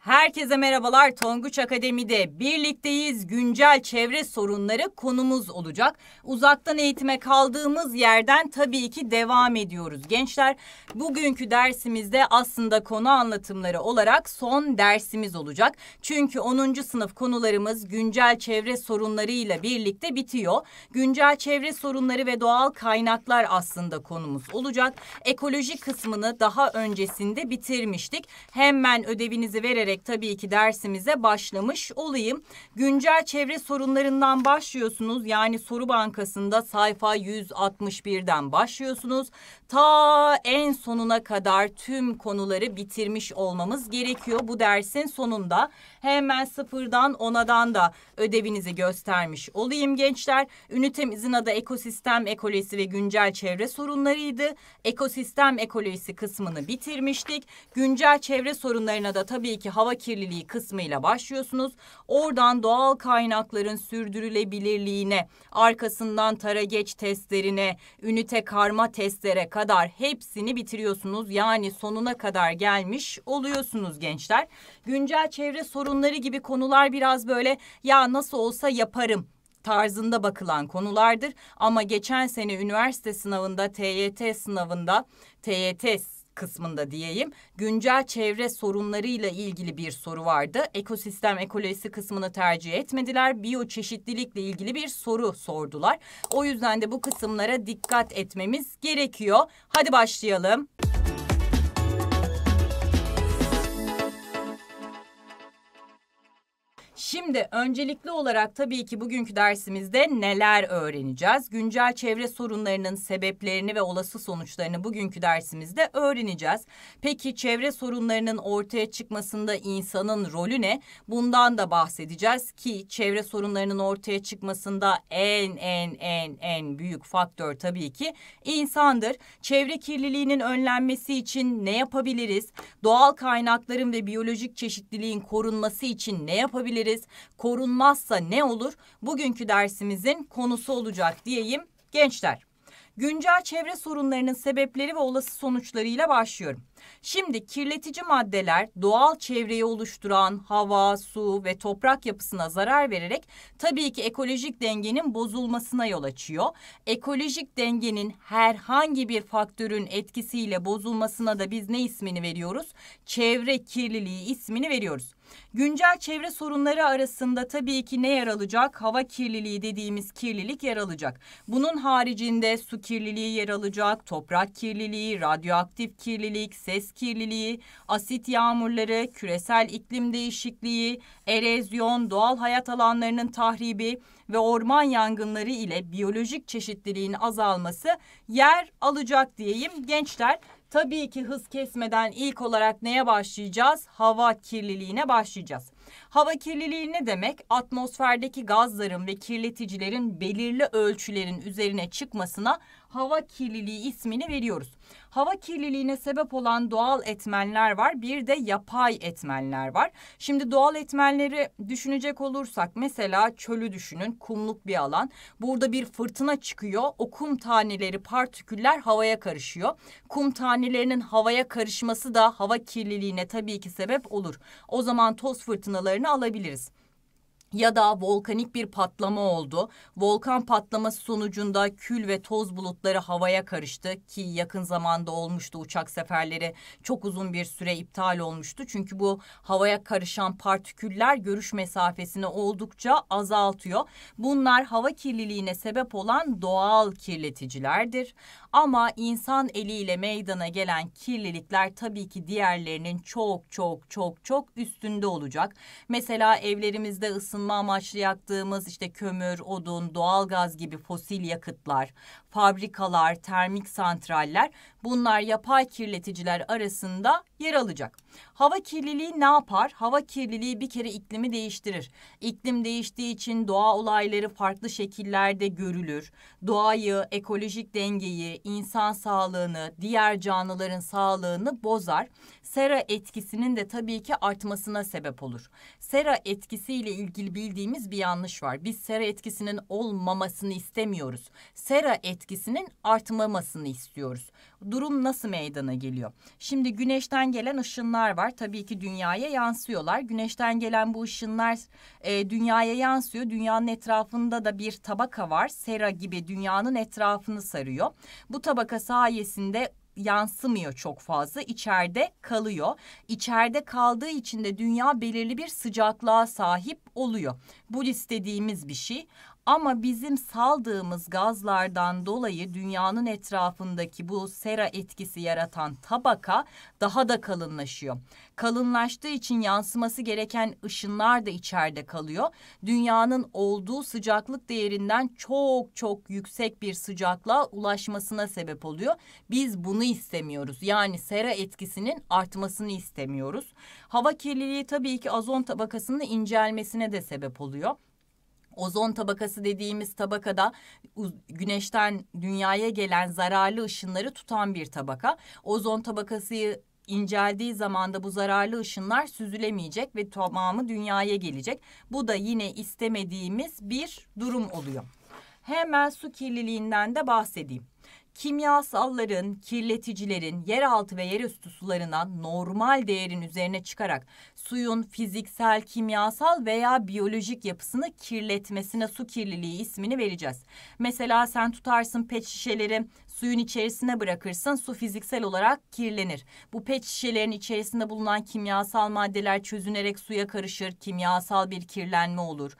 Herkese merhabalar. Tonguç Akademi'de birlikteyiz. Güncel çevre sorunları konumuz olacak. Uzaktan eğitime kaldığımız yerden tabii ki devam ediyoruz. Gençler bugünkü dersimizde aslında konu anlatımları olarak son dersimiz olacak. Çünkü 10. sınıf konularımız güncel çevre sorunlarıyla birlikte bitiyor. Güncel çevre sorunları ve doğal kaynaklar aslında konumuz olacak. Ekoloji kısmını daha öncesinde bitirmiştik. Hemen ödevinizi vererek ederek tabii ki dersimize başlamış olayım. Güncel çevre sorunlarından başlıyorsunuz. Yani soru bankasında sayfa 161'den başlıyorsunuz. Ta en sonuna kadar tüm konuları bitirmiş olmamız gerekiyor. Bu dersin sonunda hemen sıfırdan onadan da ödevinizi göstermiş olayım gençler. Ünitemizin adı ekosistem ekolojisi ve güncel çevre sorunlarıydı. Ekosistem ekolojisi kısmını bitirmiştik. Güncel çevre sorunlarına da tabii ki hava kirliliği kısmıyla başlıyorsunuz. Oradan doğal kaynakların sürdürülebilirliğine, arkasından tara geç testlerine, ünite karma testlere kadar hepsini bitiriyorsunuz. Yani sonuna kadar gelmiş oluyorsunuz gençler güncel çevre sorunları gibi konular biraz böyle ya nasıl olsa yaparım tarzında bakılan konulardır. Ama geçen sene üniversite sınavında, TYT sınavında, TYT kısmında diyeyim. Güncel çevre sorunlarıyla ilgili bir soru vardı. Ekosistem ekolojisi kısmını tercih etmediler. Biyoçeşitlilikle ilgili bir soru sordular. O yüzden de bu kısımlara dikkat etmemiz gerekiyor. Hadi başlayalım. Şimdi öncelikli olarak tabii ki bugünkü dersimizde neler öğreneceğiz? Güncel çevre sorunlarının sebeplerini ve olası sonuçlarını bugünkü dersimizde öğreneceğiz. Peki çevre sorunlarının ortaya çıkmasında insanın rolü ne? Bundan da bahsedeceğiz ki çevre sorunlarının ortaya çıkmasında en en en en büyük faktör tabii ki insandır. Çevre kirliliğinin önlenmesi için ne yapabiliriz? Doğal kaynakların ve biyolojik çeşitliliğin korunması için ne yapabiliriz? ederiz. Korunmazsa ne olur? Bugünkü dersimizin konusu olacak diyeyim gençler. Güncel çevre sorunlarının sebepleri ve olası sonuçlarıyla başlıyorum. Şimdi kirletici maddeler doğal çevreyi oluşturan hava, su ve toprak yapısına zarar vererek tabii ki ekolojik dengenin bozulmasına yol açıyor. Ekolojik dengenin herhangi bir faktörün etkisiyle bozulmasına da biz ne ismini veriyoruz? Çevre kirliliği ismini veriyoruz. Güncel çevre sorunları arasında tabii ki ne yer alacak? Hava kirliliği dediğimiz kirlilik yer alacak. Bunun haricinde su kirliliği yer alacak, toprak kirliliği, radyoaktif kirlilik, ses kirliliği, asit yağmurları, küresel iklim değişikliği, erozyon, doğal hayat alanlarının tahribi ve orman yangınları ile biyolojik çeşitliliğin azalması yer alacak diyeyim. Gençler Tabii ki hız kesmeden ilk olarak neye başlayacağız? Hava kirliliğine başlayacağız. Hava kirliliği ne demek? Atmosferdeki gazların ve kirleticilerin belirli ölçülerin üzerine çıkmasına hava kirliliği ismini veriyoruz hava kirliliğine sebep olan doğal etmenler var. Bir de yapay etmenler var. Şimdi doğal etmenleri düşünecek olursak mesela çölü düşünün. Kumluk bir alan. Burada bir fırtına çıkıyor. O kum taneleri, partiküller havaya karışıyor. Kum tanelerinin havaya karışması da hava kirliliğine tabii ki sebep olur. O zaman toz fırtınalarını alabiliriz ya da volkanik bir patlama oldu. Volkan patlaması sonucunda kül ve toz bulutları havaya karıştı ki yakın zamanda olmuştu uçak seferleri çok uzun bir süre iptal olmuştu. Çünkü bu havaya karışan partiküller görüş mesafesini oldukça azaltıyor. Bunlar hava kirliliğine sebep olan doğal kirleticilerdir. Ama insan eliyle meydana gelen kirlilikler tabii ki diğerlerinin çok çok çok çok üstünde olacak. Mesela evlerimizde ısınma ısınma amaçlı yaktığımız işte kömür, odun, doğalgaz gibi fosil yakıtlar, fabrikalar, termik santraller bunlar yapay kirleticiler arasında yer alacak. Hava kirliliği ne yapar? Hava kirliliği bir kere iklimi değiştirir. İklim değiştiği için doğa olayları farklı şekillerde görülür. Doğayı, ekolojik dengeyi, insan sağlığını, diğer canlıların sağlığını bozar. Sera etkisinin de tabii ki artmasına sebep olur. Sera etkisiyle ilgili bildiğimiz bir yanlış var. Biz sera etkisinin olmamasını istemiyoruz. Sera etkisi etkisinin artmamasını istiyoruz. Durum nasıl meydana geliyor? Şimdi güneşten gelen ışınlar var. Tabii ki dünyaya yansıyorlar. Güneşten gelen bu ışınlar e, dünyaya yansıyor. Dünyanın etrafında da bir tabaka var. Sera gibi dünyanın etrafını sarıyor. Bu tabaka sayesinde yansımıyor çok fazla içeride kalıyor. İçeride kaldığı için de dünya belirli bir sıcaklığa sahip oluyor. Bu istediğimiz bir şey ama bizim saldığımız gazlardan dolayı dünyanın etrafındaki bu sera etkisi yaratan tabaka daha da kalınlaşıyor. Kalınlaştığı için yansıması gereken ışınlar da içeride kalıyor. Dünyanın olduğu sıcaklık değerinden çok çok yüksek bir sıcaklığa ulaşmasına sebep oluyor. Biz bunu istemiyoruz. Yani sera etkisinin artmasını istemiyoruz. Hava kirliliği tabii ki azon tabakasının incelmesine de sebep oluyor ozon tabakası dediğimiz tabakada güneşten dünyaya gelen zararlı ışınları tutan bir tabaka. Ozon tabakası inceldiği zaman da bu zararlı ışınlar süzülemeyecek ve tamamı dünyaya gelecek. Bu da yine istemediğimiz bir durum oluyor. Hemen su kirliliğinden de bahsedeyim kimyasalların, kirleticilerin yeraltı ve yerüstü sularına normal değerin üzerine çıkarak suyun fiziksel, kimyasal veya biyolojik yapısını kirletmesine su kirliliği ismini vereceğiz. Mesela sen tutarsın pet şişeleri suyun içerisine bırakırsın su fiziksel olarak kirlenir. Bu pet şişelerin içerisinde bulunan kimyasal maddeler çözünerek suya karışır, kimyasal bir kirlenme olur.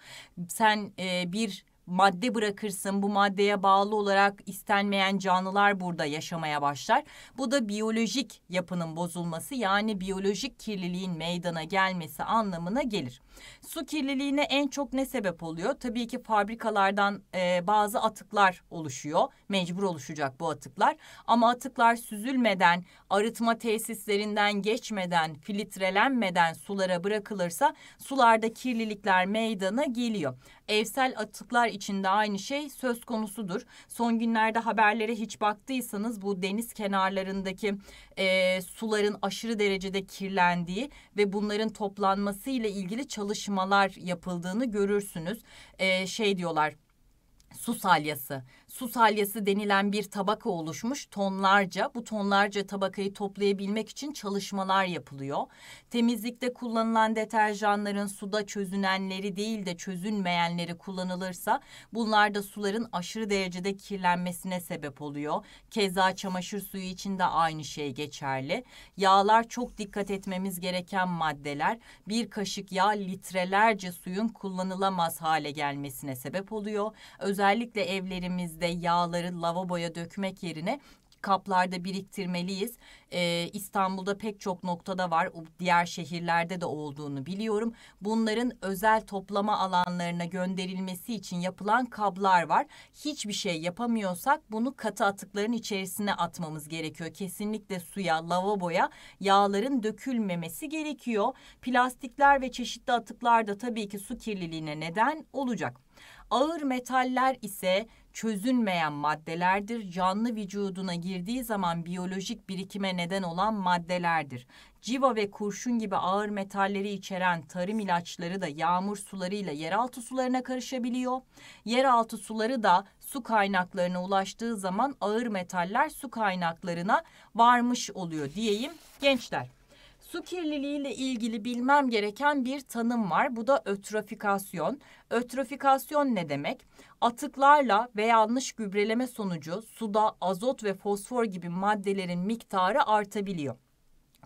Sen e, bir madde bırakırsın. Bu maddeye bağlı olarak istenmeyen canlılar burada yaşamaya başlar. Bu da biyolojik yapının bozulması yani biyolojik kirliliğin meydana gelmesi anlamına gelir. Su kirliliğine en çok ne sebep oluyor? Tabii ki fabrikalardan e, bazı atıklar oluşuyor. Mecbur oluşacak bu atıklar. Ama atıklar süzülmeden, arıtma tesislerinden geçmeden, filtrelenmeden sulara bırakılırsa sularda kirlilikler meydana geliyor evsel atıklar içinde aynı şey söz konusudur. Son günlerde haberlere hiç baktıysanız bu deniz kenarlarındaki e, suların aşırı derecede kirlendiği ve bunların toplanması ile ilgili çalışmalar yapıldığını görürsünüz. E, şey diyorlar su salyası su salyası denilen bir tabaka oluşmuş tonlarca. Bu tonlarca tabakayı toplayabilmek için çalışmalar yapılıyor. Temizlikte kullanılan deterjanların suda çözünenleri değil de çözünmeyenleri kullanılırsa bunlar da suların aşırı derecede kirlenmesine sebep oluyor. Keza çamaşır suyu için de aynı şey geçerli. Yağlar çok dikkat etmemiz gereken maddeler. Bir kaşık yağ litrelerce suyun kullanılamaz hale gelmesine sebep oluyor. Özellikle evlerimiz yüzde yağları lavaboya dökmek yerine kaplarda biriktirmeliyiz. Ee, İstanbul'da pek çok noktada var. Diğer şehirlerde de olduğunu biliyorum. Bunların özel toplama alanlarına gönderilmesi için yapılan kablar var. Hiçbir şey yapamıyorsak bunu katı atıkların içerisine atmamız gerekiyor. Kesinlikle suya, lavaboya yağların dökülmemesi gerekiyor. Plastikler ve çeşitli atıklar da tabii ki su kirliliğine neden olacak. Ağır metaller ise çözünmeyen maddelerdir. Canlı vücuduna girdiği zaman biyolojik birikime neden olan maddelerdir. Civa ve kurşun gibi ağır metalleri içeren tarım ilaçları da yağmur sularıyla yeraltı sularına karışabiliyor. Yeraltı suları da su kaynaklarına ulaştığı zaman ağır metaller su kaynaklarına varmış oluyor diyeyim gençler. Su kirliliğiyle ilgili bilmem gereken bir tanım var. Bu da ötrofikasyon. Ötrofikasyon ne demek? Atıklarla ve yanlış gübreleme sonucu suda azot ve fosfor gibi maddelerin miktarı artabiliyor.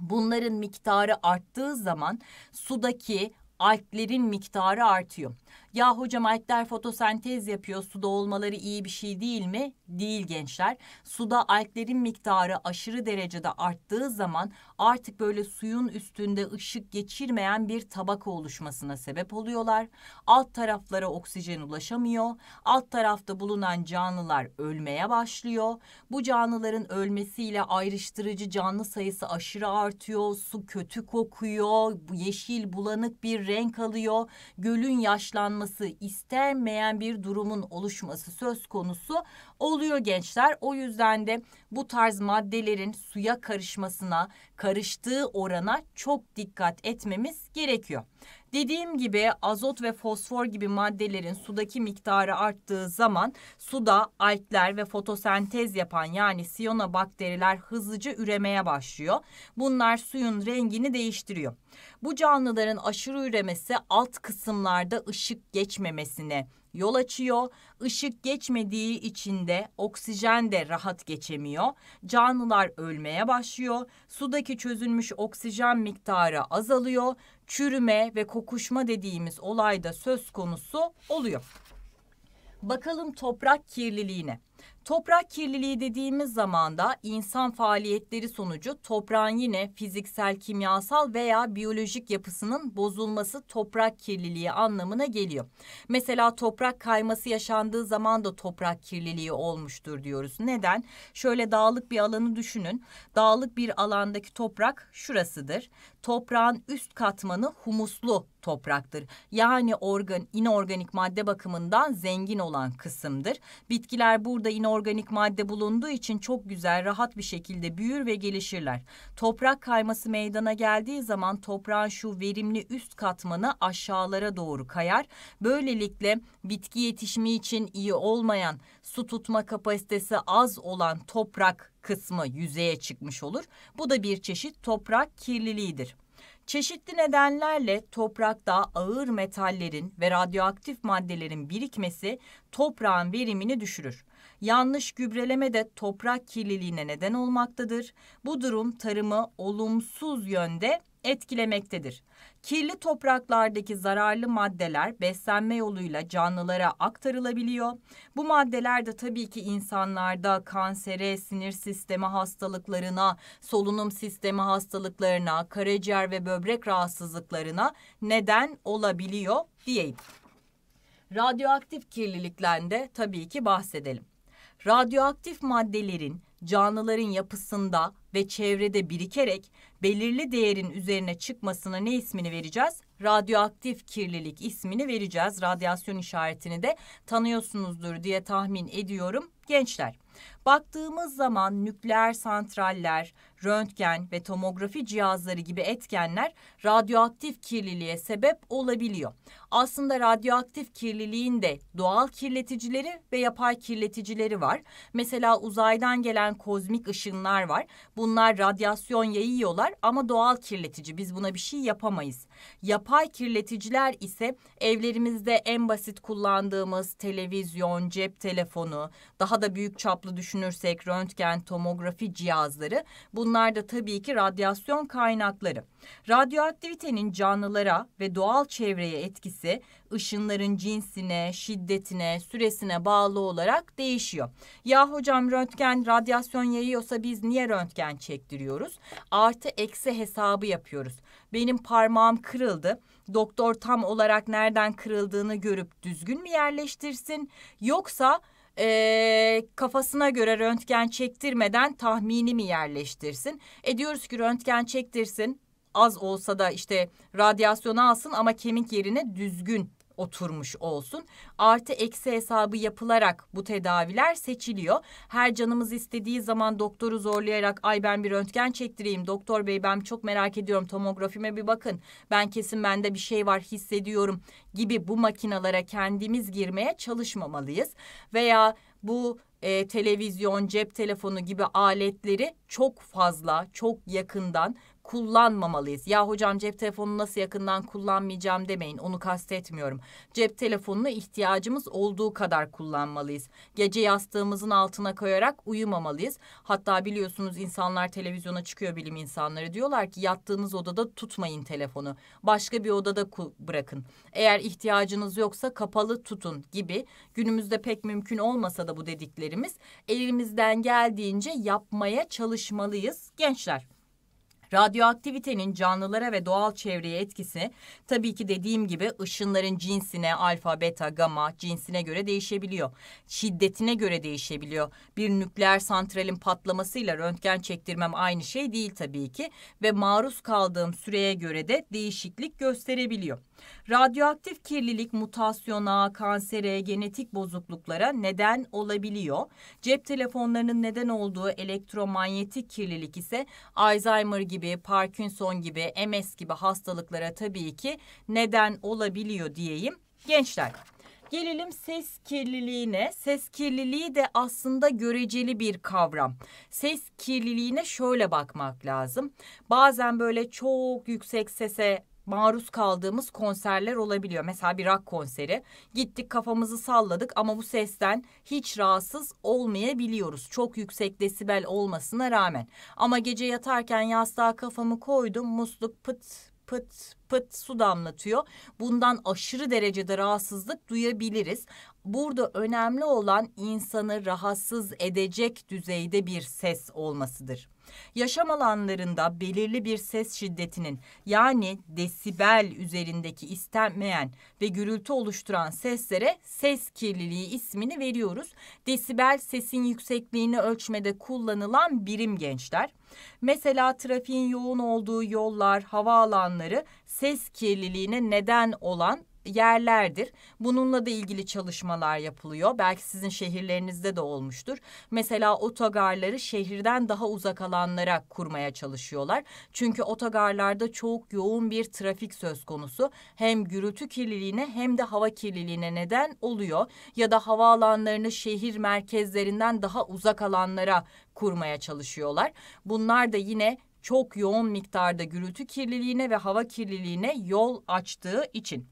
Bunların miktarı arttığı zaman sudaki alglerin miktarı artıyor. Ya hocam alkler fotosentez yapıyor suda olmaları iyi bir şey değil mi? Değil gençler. Suda alklerin miktarı aşırı derecede arttığı zaman artık böyle suyun üstünde ışık geçirmeyen bir tabaka oluşmasına sebep oluyorlar. Alt taraflara oksijen ulaşamıyor. Alt tarafta bulunan canlılar ölmeye başlıyor. Bu canlıların ölmesiyle ayrıştırıcı canlı sayısı aşırı artıyor. Su kötü kokuyor. Yeşil bulanık bir renk alıyor. Gölün yaşlanması olması istenmeyen bir durumun oluşması söz konusu oluyor gençler. O yüzden de bu tarz maddelerin suya karışmasına, karıştığı orana çok dikkat etmemiz gerekiyor. Dediğim gibi azot ve fosfor gibi maddelerin sudaki miktarı arttığı zaman suda alkler ve fotosentez yapan yani siyona bakteriler hızlıca üremeye başlıyor. Bunlar suyun rengini değiştiriyor. Bu canlıların aşırı üremesi alt kısımlarda ışık geçmemesine yol açıyor. Işık geçmediği için de oksijen de rahat geçemiyor. Canlılar ölmeye başlıyor. Sudaki çözülmüş oksijen miktarı azalıyor çürüme ve kokuşma dediğimiz olayda söz konusu oluyor. Bakalım toprak kirliliğine. Toprak kirliliği dediğimiz zaman da insan faaliyetleri sonucu toprağın yine fiziksel, kimyasal veya biyolojik yapısının bozulması toprak kirliliği anlamına geliyor. Mesela toprak kayması yaşandığı zaman da toprak kirliliği olmuştur diyoruz. Neden? Şöyle dağlık bir alanı düşünün. Dağlık bir alandaki toprak şurasıdır. Toprağın üst katmanı humuslu topraktır. Yani organ, inorganik madde bakımından zengin olan kısımdır. Bitkiler burada inorganik madde bulunduğu için çok güzel, rahat bir şekilde büyür ve gelişirler. Toprak kayması meydana geldiği zaman toprağın şu verimli üst katmanı aşağılara doğru kayar. Böylelikle bitki yetişimi için iyi olmayan, su tutma kapasitesi az olan toprak kısmı yüzeye çıkmış olur. Bu da bir çeşit toprak kirliliğidir. Çeşitli nedenlerle toprakta ağır metallerin ve radyoaktif maddelerin birikmesi toprağın verimini düşürür. Yanlış gübreleme de toprak kirliliğine neden olmaktadır. Bu durum tarımı olumsuz yönde etkilemektedir. Kirli topraklardaki zararlı maddeler beslenme yoluyla canlılara aktarılabiliyor. Bu maddeler de tabii ki insanlarda kansere, sinir sistemi hastalıklarına, solunum sistemi hastalıklarına, karaciğer ve böbrek rahatsızlıklarına neden olabiliyor diyeyim. Radyoaktif kirlilikten de tabii ki bahsedelim radyoaktif maddelerin canlıların yapısında ve çevrede birikerek belirli değerin üzerine çıkmasına ne ismini vereceğiz? Radyoaktif kirlilik ismini vereceğiz. Radyasyon işaretini de tanıyorsunuzdur diye tahmin ediyorum gençler. Baktığımız zaman nükleer santraller, röntgen ve tomografi cihazları gibi etkenler radyoaktif kirliliğe sebep olabiliyor. Aslında radyoaktif kirliliğin de doğal kirleticileri ve yapay kirleticileri var. Mesela uzaydan gelen kozmik ışınlar var. Bunlar radyasyon yayıyorlar ama doğal kirletici. Biz buna bir şey yapamayız. Yapay kirleticiler ise evlerimizde en basit kullandığımız televizyon, cep telefonu, daha da büyük çaplı düşünürsek röntgen, tomografi cihazları. Bunlar da tabii ki radyasyon kaynakları. Radyoaktivitenin canlılara ve doğal çevreye etkisi ışınların cinsine, şiddetine, süresine bağlı olarak değişiyor. Ya hocam röntgen radyasyon yayıyorsa biz niye röntgen çektiriyoruz? Artı eksi hesabı yapıyoruz benim parmağım kırıldı. Doktor tam olarak nereden kırıldığını görüp düzgün mü yerleştirsin yoksa e, kafasına göre röntgen çektirmeden tahmini mi yerleştirsin? E diyoruz ki röntgen çektirsin az olsa da işte radyasyonu alsın ama kemik yerine düzgün oturmuş olsun. Artı eksi hesabı yapılarak bu tedaviler seçiliyor. Her canımız istediği zaman doktoru zorlayarak ay ben bir röntgen çektireyim doktor bey ben çok merak ediyorum tomografime bir bakın. Ben kesin bende bir şey var hissediyorum gibi bu makinalara kendimiz girmeye çalışmamalıyız. Veya bu e, televizyon, cep telefonu gibi aletleri çok fazla, çok yakından kullanmamalıyız. Ya hocam cep telefonunu nasıl yakından kullanmayacağım demeyin. Onu kastetmiyorum. Cep telefonunu ihtiyacımız olduğu kadar kullanmalıyız. Gece yastığımızın altına koyarak uyumamalıyız. Hatta biliyorsunuz insanlar televizyona çıkıyor bilim insanları. Diyorlar ki yattığınız odada tutmayın telefonu. Başka bir odada bırakın. Eğer ihtiyacınız yoksa kapalı tutun gibi. Günümüzde pek mümkün olmasa da bu dediklerimiz elimizden geldiğince yapmaya çalışmalıyız gençler. Radyoaktivitenin canlılara ve doğal çevreye etkisi tabii ki dediğim gibi ışınların cinsine alfa, beta, gama cinsine göre değişebiliyor. Şiddetine göre değişebiliyor. Bir nükleer santralin patlamasıyla röntgen çektirmem aynı şey değil tabii ki ve maruz kaldığım süreye göre de değişiklik gösterebiliyor. Radyoaktif kirlilik mutasyona, kansere, genetik bozukluklara neden olabiliyor. Cep telefonlarının neden olduğu elektromanyetik kirlilik ise Alzheimer gibi, Parkinson gibi, MS gibi hastalıklara tabii ki neden olabiliyor diyeyim. Gençler Gelelim ses kirliliğine. Ses kirliliği de aslında göreceli bir kavram. Ses kirliliğine şöyle bakmak lazım. Bazen böyle çok yüksek sese maruz kaldığımız konserler olabiliyor. Mesela bir rock konseri. Gittik kafamızı salladık ama bu sesten hiç rahatsız olmayabiliyoruz. Çok yüksek desibel olmasına rağmen. Ama gece yatarken yastığa kafamı koydum. Musluk pıt pıt pıt su damlatıyor. Bundan aşırı derecede rahatsızlık duyabiliriz. Burada önemli olan insanı rahatsız edecek düzeyde bir ses olmasıdır. Yaşam alanlarında belirli bir ses şiddetinin yani desibel üzerindeki istenmeyen ve gürültü oluşturan seslere ses kirliliği ismini veriyoruz. Desibel sesin yüksekliğini ölçmede kullanılan birim gençler. Mesela trafiğin yoğun olduğu yollar, havaalanları ses kirliliğine neden olan yerlerdir. Bununla da ilgili çalışmalar yapılıyor. Belki sizin şehirlerinizde de olmuştur. Mesela otogarları şehirden daha uzak alanlara kurmaya çalışıyorlar. Çünkü otogarlarda çok yoğun bir trafik söz konusu. Hem gürültü kirliliğine hem de hava kirliliğine neden oluyor. Ya da havaalanlarını şehir merkezlerinden daha uzak alanlara kurmaya çalışıyorlar. Bunlar da yine çok yoğun miktarda gürültü kirliliğine ve hava kirliliğine yol açtığı için.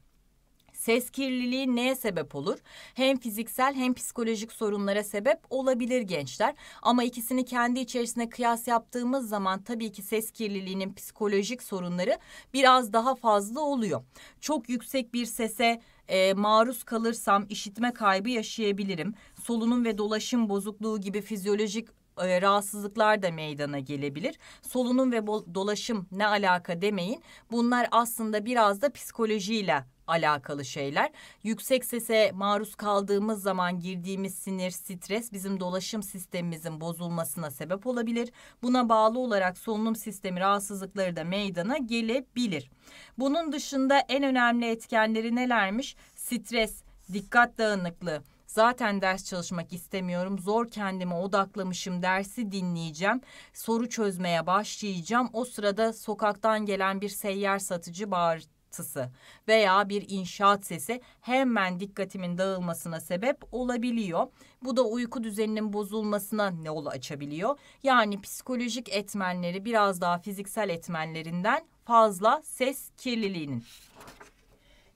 Ses kirliliği neye sebep olur? Hem fiziksel hem psikolojik sorunlara sebep olabilir gençler. Ama ikisini kendi içerisine kıyas yaptığımız zaman tabii ki ses kirliliğinin psikolojik sorunları biraz daha fazla oluyor. Çok yüksek bir sese e, maruz kalırsam işitme kaybı yaşayabilirim. Solunum ve dolaşım bozukluğu gibi fizyolojik e, rahatsızlıklar da meydana gelebilir. Solunum ve dolaşım ne alaka demeyin. Bunlar aslında biraz da psikolojiyle alakalı şeyler. Yüksek sese maruz kaldığımız zaman girdiğimiz sinir, stres bizim dolaşım sistemimizin bozulmasına sebep olabilir. Buna bağlı olarak solunum sistemi rahatsızlıkları da meydana gelebilir. Bunun dışında en önemli etkenleri nelermiş? Stres, dikkat dağınıklığı, Zaten ders çalışmak istemiyorum. Zor kendime odaklamışım. Dersi dinleyeceğim. Soru çözmeye başlayacağım. O sırada sokaktan gelen bir seyyar satıcı bağırtısı veya bir inşaat sesi hemen dikkatimin dağılmasına sebep olabiliyor. Bu da uyku düzeninin bozulmasına ne yol açabiliyor. Yani psikolojik etmenleri biraz daha fiziksel etmenlerinden fazla ses kirliliğinin.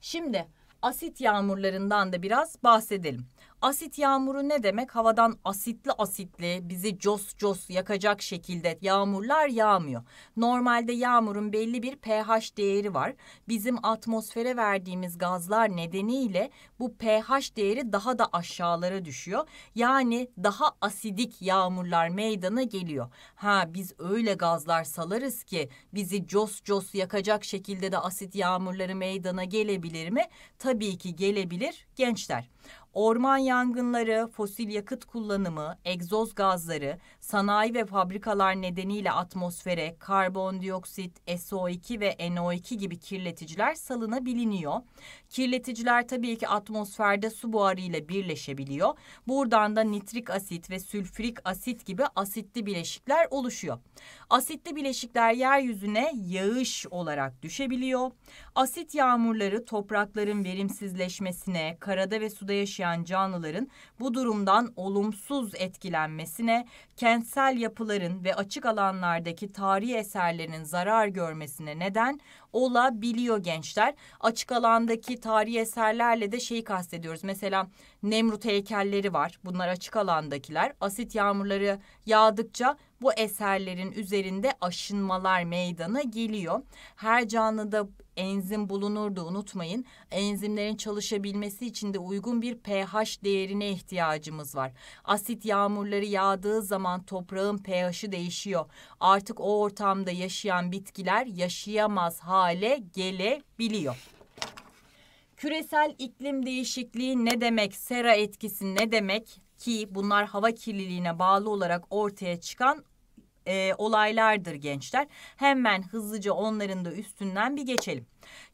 Şimdi asit yağmurlarından da biraz bahsedelim. Asit yağmuru ne demek? Havadan asitli asitli bizi cos cos yakacak şekilde yağmurlar yağmıyor. Normalde yağmurun belli bir pH değeri var. Bizim atmosfere verdiğimiz gazlar nedeniyle bu pH değeri daha da aşağılara düşüyor. Yani daha asidik yağmurlar meydana geliyor. Ha biz öyle gazlar salarız ki bizi cos cos yakacak şekilde de asit yağmurları meydana gelebilir mi? Tabii ki gelebilir gençler orman yangınları, fosil yakıt kullanımı, egzoz gazları, sanayi ve fabrikalar nedeniyle atmosfere karbondioksit, SO2 ve NO2 gibi kirleticiler salınabiliniyor. Kirleticiler tabii ki atmosferde su buharıyla birleşebiliyor. Buradan da nitrik asit ve sülfürik asit gibi asitli bileşikler oluşuyor. Asitli bileşikler yeryüzüne yağış olarak düşebiliyor. Asit yağmurları toprakların verimsizleşmesine, karada ve suda yaşayan canlıların bu durumdan olumsuz etkilenmesine, kentsel kentsel yapıların ve açık alanlardaki tarihi eserlerin zarar görmesine neden olabiliyor gençler. Açık alandaki tarihi eserlerle de şeyi kastediyoruz. Mesela Nemrut heykelleri var. Bunlar açık alandakiler. Asit yağmurları yağdıkça bu eserlerin üzerinde aşınmalar meydana geliyor. Her canlıda enzim bulunurdu unutmayın. Enzimlerin çalışabilmesi için de uygun bir pH değerine ihtiyacımız var. Asit yağmurları yağdığı zaman toprağın pH'i değişiyor. Artık o ortamda yaşayan bitkiler yaşayamaz hale gelebiliyor. Küresel iklim değişikliği ne demek? Sera etkisi ne demek? ki bunlar hava kirliliğine bağlı olarak ortaya çıkan e, olaylardır gençler. Hemen hızlıca onların da üstünden bir geçelim.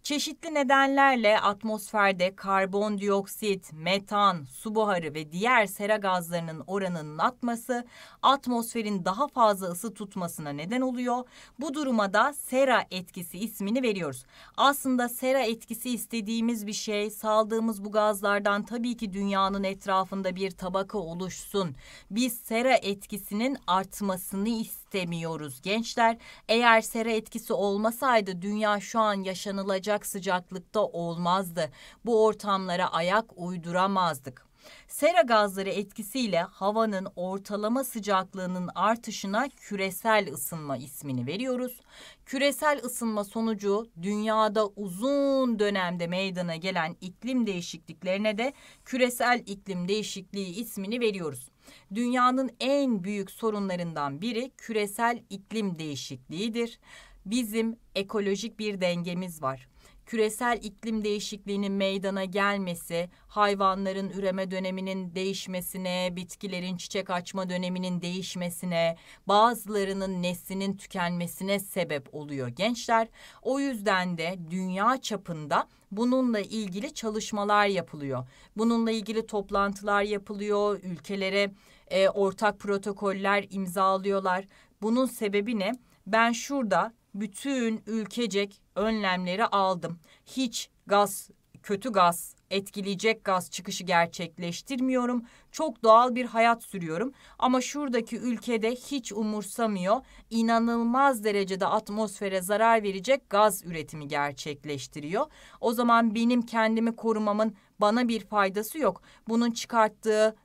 Çeşitli nedenlerle atmosferde karbondioksit, metan, su buharı ve diğer sera gazlarının oranının artması, atmosferin daha fazla ısı tutmasına neden oluyor. Bu duruma da sera etkisi ismini veriyoruz. Aslında sera etkisi istediğimiz bir şey. Saldığımız bu gazlardan tabii ki dünyanın etrafında bir tabaka oluşsun. Biz sera etkisinin artmasını istiyoruz istemiyoruz gençler. Eğer sera etkisi olmasaydı dünya şu an yaşanılacak sıcaklıkta olmazdı. Bu ortamlara ayak uyduramazdık. Sera gazları etkisiyle havanın ortalama sıcaklığının artışına küresel ısınma ismini veriyoruz. Küresel ısınma sonucu dünyada uzun dönemde meydana gelen iklim değişikliklerine de küresel iklim değişikliği ismini veriyoruz dünyanın en büyük sorunlarından biri küresel iklim değişikliğidir. Bizim ekolojik bir dengemiz var küresel iklim değişikliğinin meydana gelmesi, hayvanların üreme döneminin değişmesine, bitkilerin çiçek açma döneminin değişmesine, bazılarının neslinin tükenmesine sebep oluyor gençler. O yüzden de dünya çapında bununla ilgili çalışmalar yapılıyor. Bununla ilgili toplantılar yapılıyor, ülkelere e, ortak protokoller imzalıyorlar. Bunun sebebi ne? Ben şurada bütün ülkecek önlemleri aldım. Hiç gaz, kötü gaz, etkileyecek gaz çıkışı gerçekleştirmiyorum. Çok doğal bir hayat sürüyorum ama şuradaki ülkede hiç umursamıyor. İnanılmaz derecede atmosfere zarar verecek gaz üretimi gerçekleştiriyor. O zaman benim kendimi korumamın bana bir faydası yok. Bunun çıkarttığı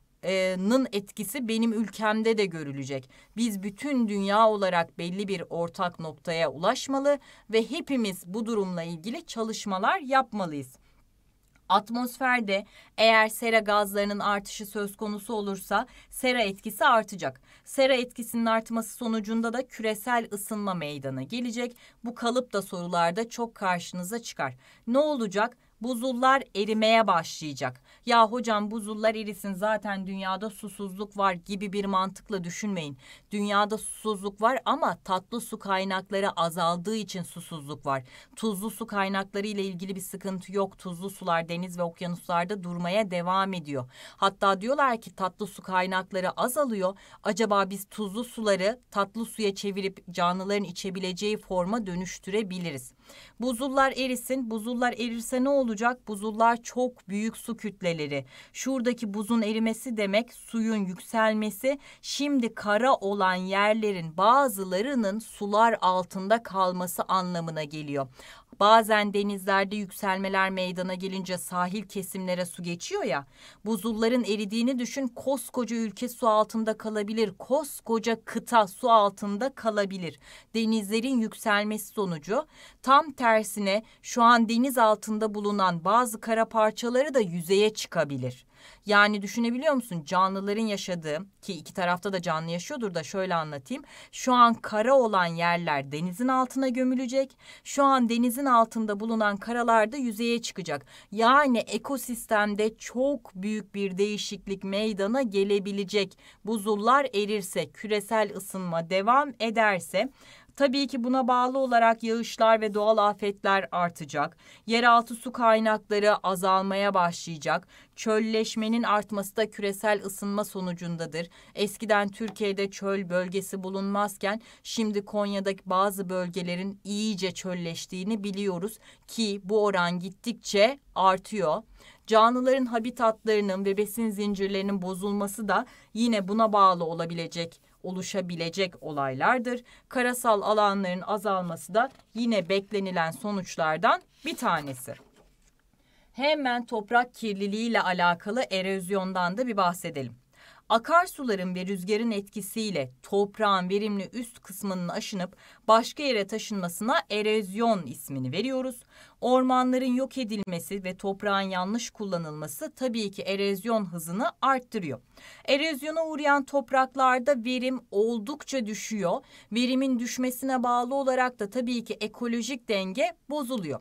nın etkisi benim ülkemde de görülecek. Biz bütün dünya olarak belli bir ortak noktaya ulaşmalı ve hepimiz bu durumla ilgili çalışmalar yapmalıyız. Atmosferde eğer sera gazlarının artışı söz konusu olursa sera etkisi artacak. Sera etkisinin artması sonucunda da küresel ısınma meydana gelecek. Bu kalıp da sorularda çok karşınıza çıkar. Ne olacak? buzullar erimeye başlayacak. Ya hocam buzullar erisin zaten dünyada susuzluk var gibi bir mantıkla düşünmeyin. Dünyada susuzluk var ama tatlı su kaynakları azaldığı için susuzluk var. Tuzlu su kaynakları ile ilgili bir sıkıntı yok. Tuzlu sular deniz ve okyanuslarda durmaya devam ediyor. Hatta diyorlar ki tatlı su kaynakları azalıyor. Acaba biz tuzlu suları tatlı suya çevirip canlıların içebileceği forma dönüştürebiliriz. Buzullar erisin. Buzullar erirse ne olur? olacak? Buzullar çok büyük su kütleleri. Şuradaki buzun erimesi demek suyun yükselmesi. Şimdi kara olan yerlerin bazılarının sular altında kalması anlamına geliyor. Bazen denizlerde yükselmeler meydana gelince sahil kesimlere su geçiyor ya. Buzulların eridiğini düşün koskoca ülke su altında kalabilir. Koskoca kıta su altında kalabilir. Denizlerin yükselmesi sonucu tam tersine şu an deniz altında bulunan bazı kara parçaları da yüzeye çıkabilir. Yani düşünebiliyor musun canlıların yaşadığı ki iki tarafta da canlı yaşıyordur da şöyle anlatayım. Şu an kara olan yerler denizin altına gömülecek. Şu an denizin altında bulunan karalar da yüzeye çıkacak. Yani ekosistemde çok büyük bir değişiklik meydana gelebilecek. Buzullar erirse, küresel ısınma devam ederse Tabii ki buna bağlı olarak yağışlar ve doğal afetler artacak. Yeraltı su kaynakları azalmaya başlayacak. Çölleşmenin artması da küresel ısınma sonucundadır. Eskiden Türkiye'de çöl bölgesi bulunmazken şimdi Konya'daki bazı bölgelerin iyice çölleştiğini biliyoruz ki bu oran gittikçe artıyor. Canlıların habitatlarının ve besin zincirlerinin bozulması da yine buna bağlı olabilecek oluşabilecek olaylardır. Karasal alanların azalması da yine beklenilen sonuçlardan bir tanesi. Hemen toprak kirliliği ile alakalı erozyondan da bir bahsedelim. Akarsuların ve rüzgarın etkisiyle toprağın verimli üst kısmının aşınıp başka yere taşınmasına erozyon ismini veriyoruz. Ormanların yok edilmesi ve toprağın yanlış kullanılması tabii ki erozyon hızını arttırıyor. Erozyona uğrayan topraklarda verim oldukça düşüyor. Verimin düşmesine bağlı olarak da tabii ki ekolojik denge bozuluyor.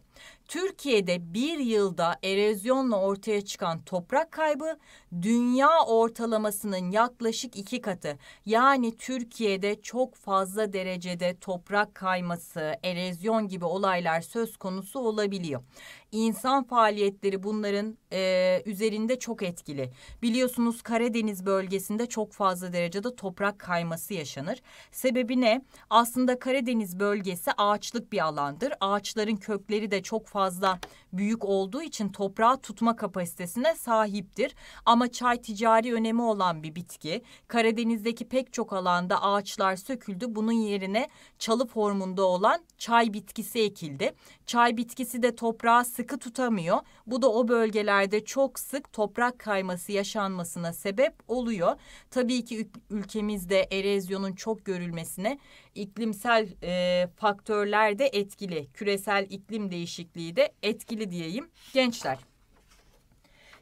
Türkiye'de bir yılda erozyonla ortaya çıkan toprak kaybı dünya ortalamasının yaklaşık iki katı. Yani Türkiye'de çok fazla derecede toprak kayması, erozyon gibi olaylar söz konusu olabiliyor insan faaliyetleri bunların e, üzerinde çok etkili. Biliyorsunuz Karadeniz bölgesinde çok fazla derecede toprak kayması yaşanır. Sebebi ne? Aslında Karadeniz bölgesi ağaçlık bir alandır. Ağaçların kökleri de çok fazla büyük olduğu için toprağı tutma kapasitesine sahiptir. Ama çay ticari önemi olan bir bitki. Karadeniz'deki pek çok alanda ağaçlar söküldü. Bunun yerine çalı formunda olan çay bitkisi ekildi. Çay bitkisi de toprağı sıkı tutamıyor. Bu da o bölgelerde çok sık toprak kayması yaşanmasına sebep oluyor. Tabii ki ülkemizde erozyonun çok görülmesine iklimsel e, faktörler de etkili. Küresel iklim değişikliği de etkili diyeyim gençler.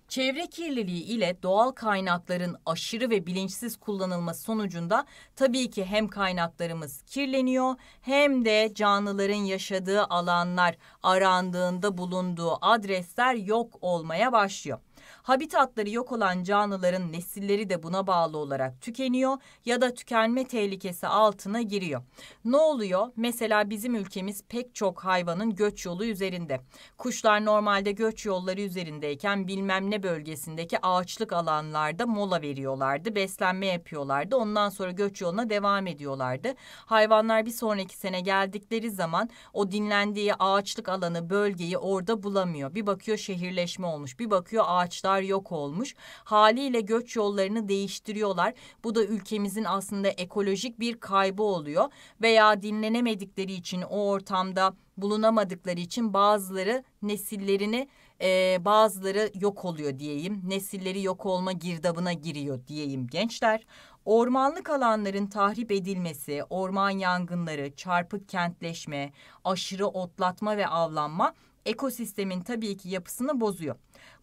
Çevre kirliliği ile doğal kaynakların aşırı ve bilinçsiz kullanılması sonucunda tabii ki hem kaynaklarımız kirleniyor hem de canlıların yaşadığı alanlar arandığında bulunduğu adresler yok olmaya başlıyor. Habitatları yok olan canlıların nesilleri de buna bağlı olarak tükeniyor ya da tükenme tehlikesi altına giriyor. Ne oluyor? Mesela bizim ülkemiz pek çok hayvanın göç yolu üzerinde. Kuşlar normalde göç yolları üzerindeyken bilmem ne bölgesindeki ağaçlık alanlarda mola veriyorlardı, beslenme yapıyorlardı. Ondan sonra göç yoluna devam ediyorlardı. Hayvanlar bir sonraki sene geldikleri zaman o dinlendiği ağaçlık alanı, bölgeyi orada bulamıyor. Bir bakıyor şehirleşme olmuş, bir bakıyor ağaçlar tekrar yok olmuş. Haliyle göç yollarını değiştiriyorlar. Bu da ülkemizin aslında ekolojik bir kaybı oluyor veya dinlenemedikleri için o ortamda bulunamadıkları için bazıları nesillerini e, bazıları yok oluyor diyeyim. Nesilleri yok olma girdabına giriyor diyeyim gençler. Ormanlık alanların tahrip edilmesi, orman yangınları, çarpık kentleşme, aşırı otlatma ve avlanma ekosistemin tabii ki yapısını bozuyor.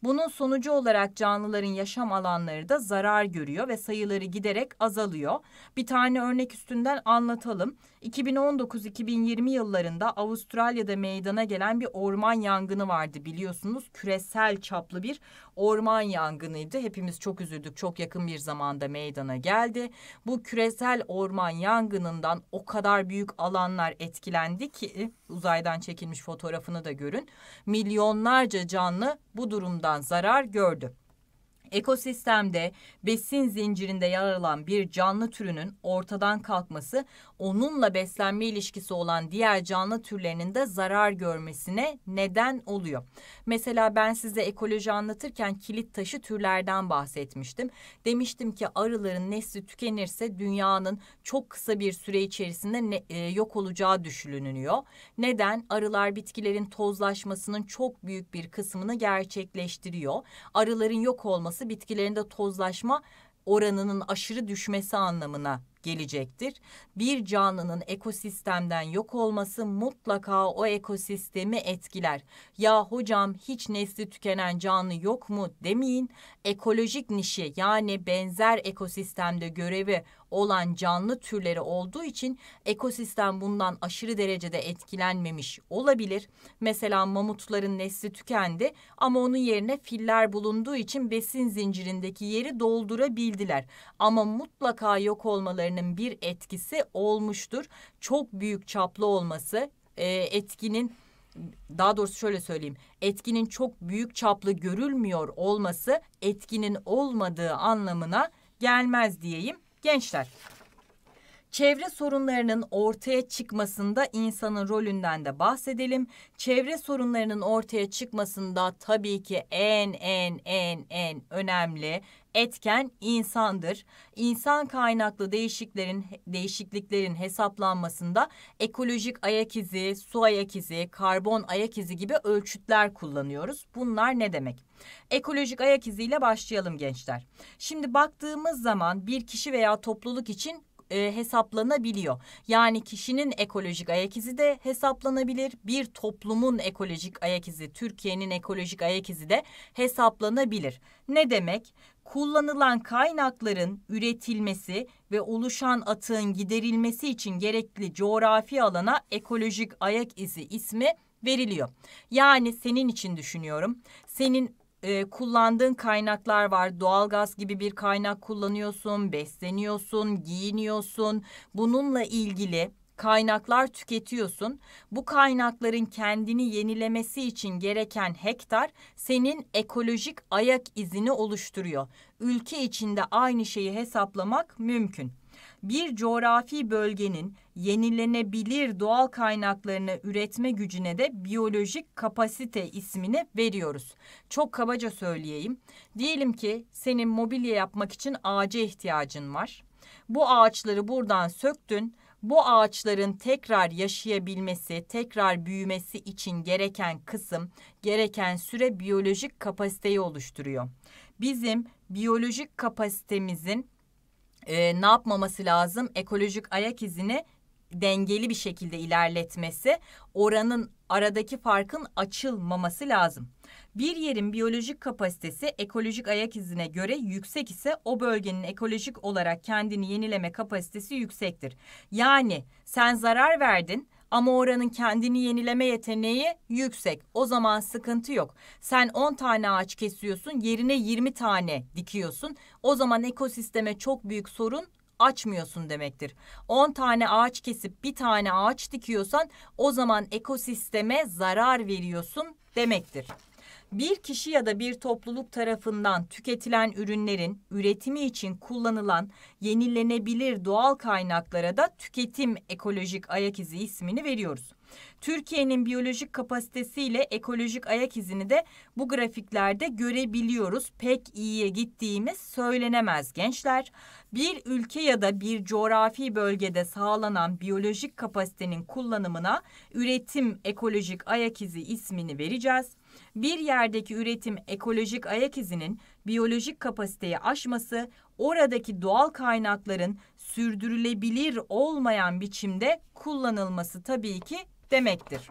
Bunun sonucu olarak canlıların yaşam alanları da zarar görüyor ve sayıları giderek azalıyor. Bir tane örnek üstünden anlatalım. 2019-2020 yıllarında Avustralya'da meydana gelen bir orman yangını vardı biliyorsunuz. Küresel çaplı bir orman yangınıydı. Hepimiz çok üzüldük. Çok yakın bir zamanda meydana geldi. Bu küresel orman yangınından o kadar büyük alanlar etkilendi ki uzaydan çekilmiş fotoğrafını da görün. Milyonlarca canlı bu durum durumdan zarar gördü. Ekosistemde besin zincirinde yer alan bir canlı türünün ortadan kalkması onunla beslenme ilişkisi olan diğer canlı türlerinin de zarar görmesine neden oluyor. Mesela ben size ekoloji anlatırken kilit taşı türlerden bahsetmiştim. Demiştim ki arıların nesli tükenirse dünyanın çok kısa bir süre içerisinde ne, e, yok olacağı düşünülüyor. Neden? Arılar bitkilerin tozlaşmasının çok büyük bir kısmını gerçekleştiriyor. Arıların yok olması olması bitkilerinde tozlaşma oranının aşırı düşmesi anlamına gelecektir. Bir canlının ekosistemden yok olması mutlaka o ekosistemi etkiler. Ya hocam hiç nesli tükenen canlı yok mu demeyin. Ekolojik nişi yani benzer ekosistemde görevi olan canlı türleri olduğu için ekosistem bundan aşırı derecede etkilenmemiş olabilir. Mesela mamutların nesli tükendi ama onun yerine filler bulunduğu için besin zincirindeki yeri doldurabildiler. Ama mutlaka yok olmalarının bir etkisi olmuştur. Çok büyük çaplı olması e, etkinin daha doğrusu şöyle söyleyeyim. Etkinin çok büyük çaplı görülmüyor olması etkinin olmadığı anlamına gelmez diyeyim. Gençler, Çevre sorunlarının ortaya çıkmasında insanın rolünden de bahsedelim. Çevre sorunlarının ortaya çıkmasında tabii ki en en en en önemli etken insandır. İnsan kaynaklı değişiklerin değişikliklerin hesaplanmasında ekolojik ayak izi, su ayak izi, karbon ayak izi gibi ölçütler kullanıyoruz. Bunlar ne demek? Ekolojik ayak iziyle başlayalım gençler. Şimdi baktığımız zaman bir kişi veya topluluk için e, hesaplanabiliyor. Yani kişinin ekolojik ayak izi de hesaplanabilir. Bir toplumun ekolojik ayak izi, Türkiye'nin ekolojik ayak izi de hesaplanabilir. Ne demek? kullanılan kaynakların üretilmesi ve oluşan atığın giderilmesi için gerekli coğrafi alana ekolojik ayak izi ismi veriliyor. Yani senin için düşünüyorum. Senin e, kullandığın kaynaklar var. Doğalgaz gibi bir kaynak kullanıyorsun, besleniyorsun, giyiniyorsun. Bununla ilgili kaynaklar tüketiyorsun. Bu kaynakların kendini yenilemesi için gereken hektar senin ekolojik ayak izini oluşturuyor. Ülke içinde aynı şeyi hesaplamak mümkün. Bir coğrafi bölgenin yenilenebilir doğal kaynaklarını üretme gücüne de biyolojik kapasite ismini veriyoruz. Çok kabaca söyleyeyim. Diyelim ki senin mobilya yapmak için ağaca ihtiyacın var. Bu ağaçları buradan söktün bu ağaçların tekrar yaşayabilmesi, tekrar büyümesi için gereken kısım, gereken süre biyolojik kapasiteyi oluşturuyor. Bizim biyolojik kapasitemizin e, ne yapmaması lazım? Ekolojik ayak izini dengeli bir şekilde ilerletmesi, oranın aradaki farkın açılmaması lazım. Bir yerin biyolojik kapasitesi ekolojik ayak izine göre yüksek ise o bölgenin ekolojik olarak kendini yenileme kapasitesi yüksektir. Yani sen zarar verdin ama oranın kendini yenileme yeteneği yüksek. O zaman sıkıntı yok. Sen 10 tane ağaç kesiyorsun, yerine 20 tane dikiyorsun. O zaman ekosisteme çok büyük sorun açmıyorsun demektir. 10 tane ağaç kesip bir tane ağaç dikiyorsan o zaman ekosisteme zarar veriyorsun demektir bir kişi ya da bir topluluk tarafından tüketilen ürünlerin üretimi için kullanılan yenilenebilir doğal kaynaklara da tüketim ekolojik ayak izi ismini veriyoruz. Türkiye'nin biyolojik kapasitesiyle ekolojik ayak izini de bu grafiklerde görebiliyoruz. Pek iyiye gittiğimiz söylenemez gençler. Bir ülke ya da bir coğrafi bölgede sağlanan biyolojik kapasitenin kullanımına üretim ekolojik ayak izi ismini vereceğiz bir yerdeki üretim ekolojik ayak izinin biyolojik kapasiteyi aşması, oradaki doğal kaynakların sürdürülebilir olmayan biçimde kullanılması tabii ki demektir.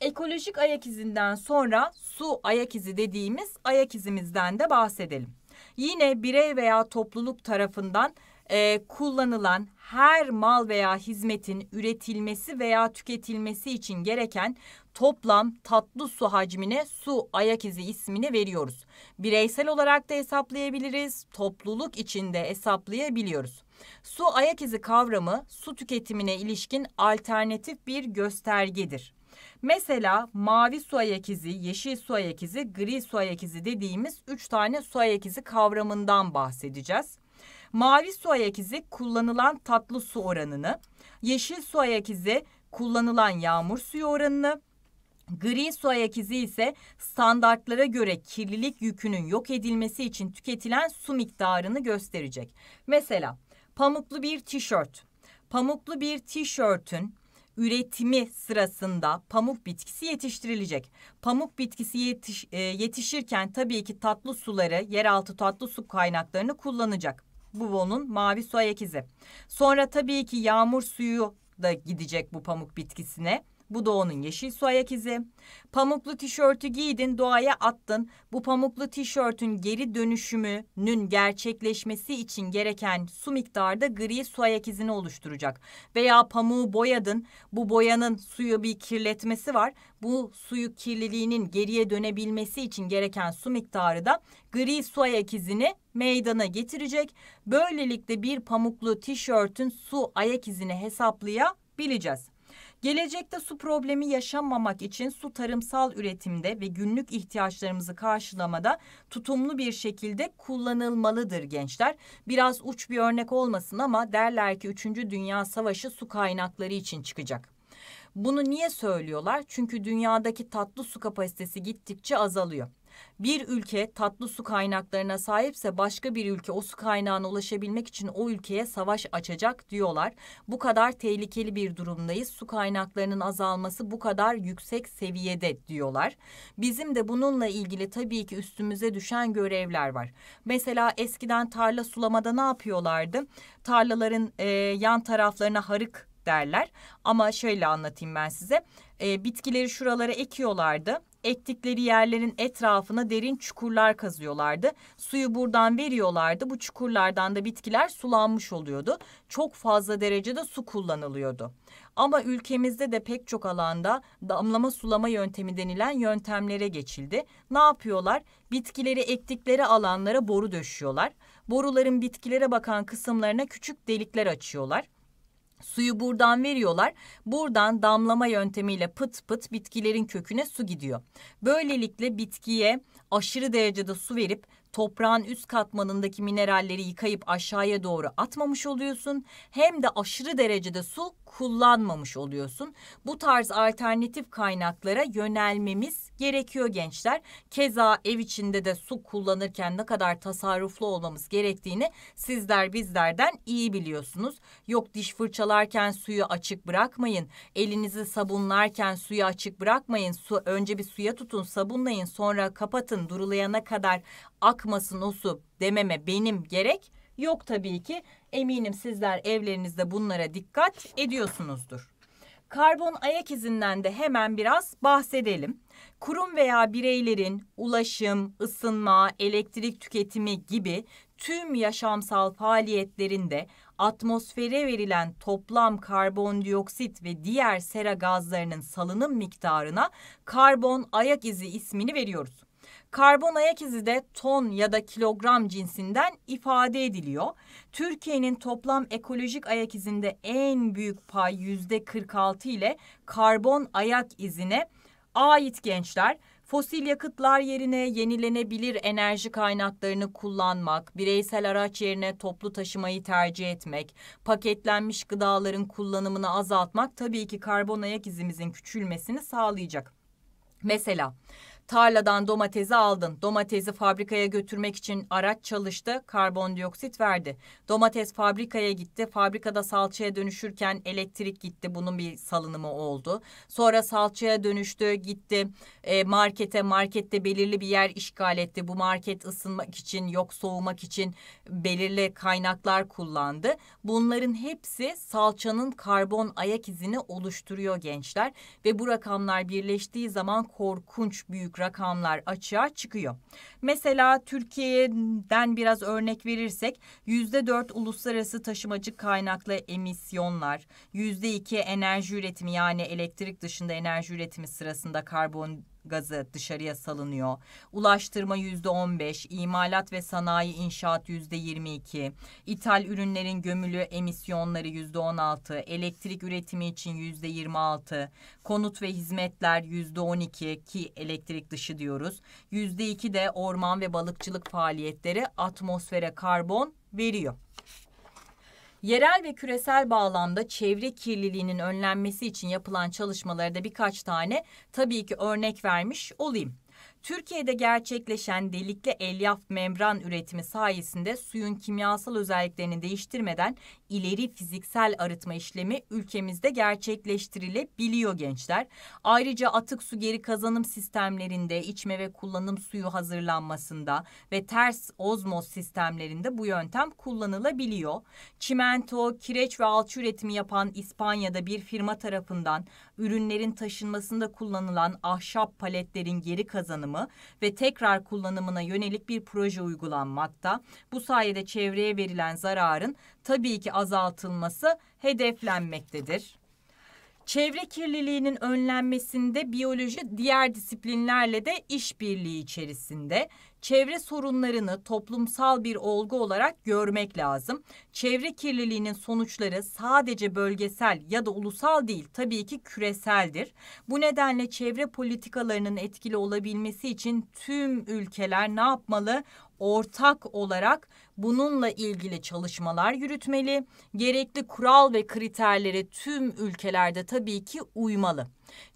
Ekolojik ayak izinden sonra su ayak izi dediğimiz ayak izimizden de bahsedelim. Yine birey veya topluluk tarafından e, kullanılan her mal veya hizmetin üretilmesi veya tüketilmesi için gereken toplam tatlı su hacmine su ayak izi ismini veriyoruz. Bireysel olarak da hesaplayabiliriz, topluluk içinde hesaplayabiliyoruz. Su ayak izi kavramı su tüketimine ilişkin alternatif bir göstergedir. Mesela mavi su ayak izi, yeşil su ayak izi, gri su ayak izi dediğimiz 3 tane su ayak izi kavramından bahsedeceğiz. Mavi su ayak izi kullanılan tatlı su oranını, yeşil su ayak izi kullanılan yağmur suyu oranını, Gri su ayak izi ise standartlara göre kirlilik yükünün yok edilmesi için tüketilen su miktarını gösterecek. Mesela pamuklu bir tişört. Pamuklu bir tişörtün üretimi sırasında pamuk bitkisi yetiştirilecek. Pamuk bitkisi yetiş, e, yetişirken tabii ki tatlı suları, yeraltı tatlı su kaynaklarını kullanacak. Bu onun mavi su ayak izi. Sonra tabii ki yağmur suyu da gidecek bu pamuk bitkisine bu doğanın yeşil su ayak izi. Pamuklu tişörtü giydin, doğaya attın. Bu pamuklu tişörtün geri dönüşümünün gerçekleşmesi için gereken su miktarı da gri su ayak izini oluşturacak. Veya pamuğu boyadın. Bu boyanın suyu bir kirletmesi var. Bu suyu kirliliğinin geriye dönebilmesi için gereken su miktarı da gri su ayak izini meydana getirecek. Böylelikle bir pamuklu tişörtün su ayak izini hesaplayabileceğiz. Gelecekte su problemi yaşanmamak için su tarımsal üretimde ve günlük ihtiyaçlarımızı karşılamada tutumlu bir şekilde kullanılmalıdır gençler. Biraz uç bir örnek olmasın ama derler ki 3. Dünya Savaşı su kaynakları için çıkacak. Bunu niye söylüyorlar? Çünkü dünyadaki tatlı su kapasitesi gittikçe azalıyor. Bir ülke tatlı su kaynaklarına sahipse başka bir ülke o su kaynağına ulaşabilmek için o ülkeye savaş açacak diyorlar. Bu kadar tehlikeli bir durumdayız. Su kaynaklarının azalması bu kadar yüksek seviyede diyorlar. Bizim de bununla ilgili tabii ki üstümüze düşen görevler var. Mesela eskiden tarla sulamada ne yapıyorlardı? Tarlaların e, yan taraflarına harık derler. Ama şöyle anlatayım ben size e, bitkileri şuralara ekiyorlardı. Ektikleri yerlerin etrafına derin çukurlar kazıyorlardı. Suyu buradan veriyorlardı. Bu çukurlardan da bitkiler sulanmış oluyordu. Çok fazla derecede su kullanılıyordu. Ama ülkemizde de pek çok alanda damlama sulama yöntemi denilen yöntemlere geçildi. Ne yapıyorlar? Bitkileri ektikleri alanlara boru döşüyorlar. Boruların bitkilere bakan kısımlarına küçük delikler açıyorlar. Suyu buradan veriyorlar. Buradan damlama yöntemiyle pıt pıt bitkilerin köküne su gidiyor. Böylelikle bitkiye aşırı derecede su verip toprağın üst katmanındaki mineralleri yıkayıp aşağıya doğru atmamış oluyorsun. Hem de aşırı derecede su kullanmamış oluyorsun. Bu tarz alternatif kaynaklara yönelmemiz gerekiyor gençler. Keza ev içinde de su kullanırken ne kadar tasarruflu olmamız gerektiğini sizler bizlerden iyi biliyorsunuz. Yok diş fırçalarken suyu açık bırakmayın. Elinizi sabunlarken suyu açık bırakmayın. Su önce bir suya tutun, sabunlayın, sonra kapatın, durulayana kadar akmasın o su dememe benim gerek yok tabii ki. Eminim sizler evlerinizde bunlara dikkat ediyorsunuzdur. Karbon ayak izinden de hemen biraz bahsedelim. Kurum veya bireylerin ulaşım, ısınma, elektrik tüketimi gibi tüm yaşamsal faaliyetlerinde atmosfere verilen toplam karbondioksit ve diğer sera gazlarının salınım miktarına karbon ayak izi ismini veriyoruz. Karbon ayak izi de ton ya da kilogram cinsinden ifade ediliyor. Türkiye'nin toplam ekolojik ayak izinde en büyük pay yüzde 46 ile karbon ayak izine ait gençler fosil yakıtlar yerine yenilenebilir enerji kaynaklarını kullanmak, bireysel araç yerine toplu taşımayı tercih etmek, paketlenmiş gıdaların kullanımını azaltmak tabii ki karbon ayak izimizin küçülmesini sağlayacak. Mesela Tarladan domatesi aldın. Domatesi fabrikaya götürmek için araç çalıştı, karbondioksit verdi. Domates fabrikaya gitti. Fabrikada salçaya dönüşürken elektrik gitti. Bunun bir salınımı oldu. Sonra salçaya dönüştü, gitti e, markete. Markette belirli bir yer işgal etti. Bu market ısınmak için, yok soğumak için belirli kaynaklar kullandı. Bunların hepsi salçanın karbon ayak izini oluşturuyor gençler ve bu rakamlar birleştiği zaman korkunç büyük büyük rakamlar açığa çıkıyor. Mesela Türkiye'den biraz örnek verirsek %4 uluslararası taşımacı kaynaklı emisyonlar, %2 enerji üretimi yani elektrik dışında enerji üretimi sırasında karbon gazı dışarıya salınıyor. Ulaştırma yüzde on beş, imalat ve sanayi inşaat yüzde yirmi iki, ithal ürünlerin gömülü emisyonları yüzde on altı, elektrik üretimi için yüzde yirmi altı, konut ve hizmetler yüzde on iki ki elektrik dışı diyoruz. Yüzde iki de orman ve balıkçılık faaliyetleri atmosfere karbon veriyor. Yerel ve küresel bağlamda çevre kirliliğinin önlenmesi için yapılan çalışmalara da birkaç tane tabii ki örnek vermiş olayım. Türkiye'de gerçekleşen delikli elyaf membran üretimi sayesinde suyun kimyasal özelliklerini değiştirmeden ileri fiziksel arıtma işlemi ülkemizde gerçekleştirilebiliyor gençler. Ayrıca atık su geri kazanım sistemlerinde, içme ve kullanım suyu hazırlanmasında ve ters ozmoz sistemlerinde bu yöntem kullanılabiliyor. Çimento, kireç ve alçı üretimi yapan İspanya'da bir firma tarafından ürünlerin taşınmasında kullanılan ahşap paletlerin geri kazanımı ve tekrar kullanımına yönelik bir proje uygulanmakta. Bu sayede çevreye verilen zararın tabii ki azaltılması hedeflenmektedir. Çevre kirliliğinin önlenmesinde biyoloji diğer disiplinlerle de işbirliği içerisinde çevre sorunlarını toplumsal bir olgu olarak görmek lazım. Çevre kirliliğinin sonuçları sadece bölgesel ya da ulusal değil, tabii ki küreseldir. Bu nedenle çevre politikalarının etkili olabilmesi için tüm ülkeler ne yapmalı? Ortak olarak bununla ilgili çalışmalar yürütmeli, gerekli kural ve kriterlere tüm ülkelerde tabii ki uymalı.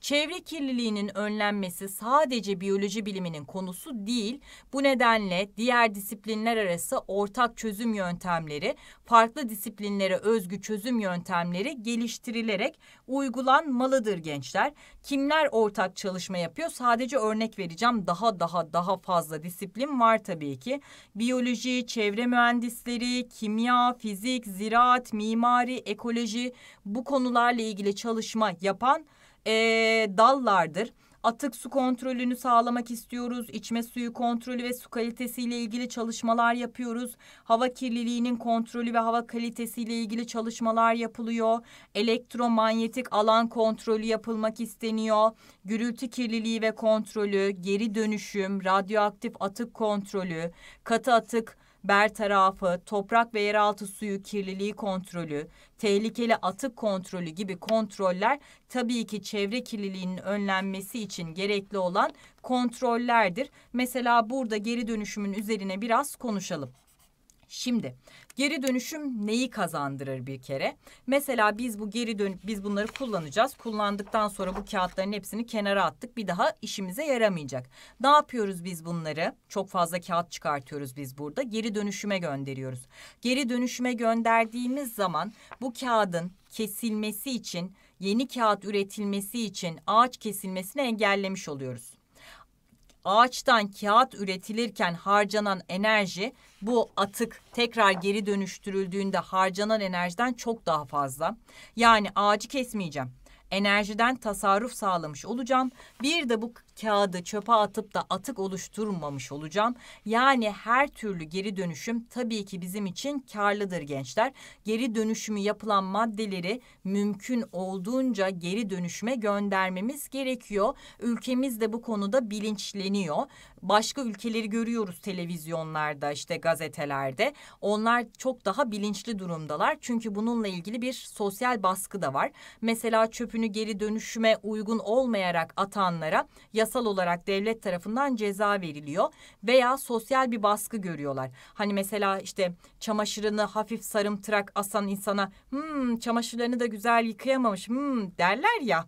Çevre kirliliğinin önlenmesi sadece biyoloji biliminin konusu değil. Bu nedenle diğer disiplinler arası ortak çözüm yöntemleri, farklı disiplinlere özgü çözüm yöntemleri geliştirilerek uygulanmalıdır gençler. Kimler ortak çalışma yapıyor? Sadece örnek vereceğim. Daha daha daha fazla disiplin var tabii ki. Biyoloji, çevre mühendisleri, kimya, fizik, ziraat, mimari, ekoloji bu konularla ilgili çalışma yapan e, dallardır. Atık su kontrolünü sağlamak istiyoruz. İçme suyu kontrolü ve su kalitesiyle ilgili çalışmalar yapıyoruz. Hava kirliliğinin kontrolü ve hava kalitesiyle ilgili çalışmalar yapılıyor. Elektromanyetik alan kontrolü yapılmak isteniyor. Gürültü kirliliği ve kontrolü, geri dönüşüm, radyoaktif atık kontrolü, katı atık bertarafı, toprak ve yeraltı suyu kirliliği kontrolü, tehlikeli atık kontrolü gibi kontroller tabii ki çevre kirliliğinin önlenmesi için gerekli olan kontrollerdir. Mesela burada geri dönüşümün üzerine biraz konuşalım. Şimdi geri dönüşüm neyi kazandırır bir kere? Mesela biz bu geri dön, biz bunları kullanacağız. Kullandıktan sonra bu kağıtların hepsini kenara attık. Bir daha işimize yaramayacak. Ne yapıyoruz biz bunları? Çok fazla kağıt çıkartıyoruz biz burada. Geri dönüşüme gönderiyoruz. Geri dönüşüme gönderdiğimiz zaman bu kağıdın kesilmesi için, yeni kağıt üretilmesi için ağaç kesilmesini engellemiş oluyoruz ağaçtan kağıt üretilirken harcanan enerji bu atık tekrar geri dönüştürüldüğünde harcanan enerjiden çok daha fazla. Yani ağacı kesmeyeceğim enerjiden tasarruf sağlamış olacağım. Bir de bu kağıdı çöpe atıp da atık oluşturmamış olacağım. Yani her türlü geri dönüşüm tabii ki bizim için karlıdır gençler. Geri dönüşümü yapılan maddeleri mümkün olduğunca geri dönüşüme göndermemiz gerekiyor. Ülkemiz de bu konuda bilinçleniyor. Başka ülkeleri görüyoruz televizyonlarda işte gazetelerde. Onlar çok daha bilinçli durumdalar. Çünkü bununla ilgili bir sosyal baskı da var. Mesela çöpünü geri dönüşüme uygun olmayarak atanlara yasa yasal olarak devlet tarafından ceza veriliyor veya sosyal bir baskı görüyorlar. Hani mesela işte çamaşırını hafif sarımtırak asan insana hmm çamaşırlarını da güzel yıkayamamış hmm derler ya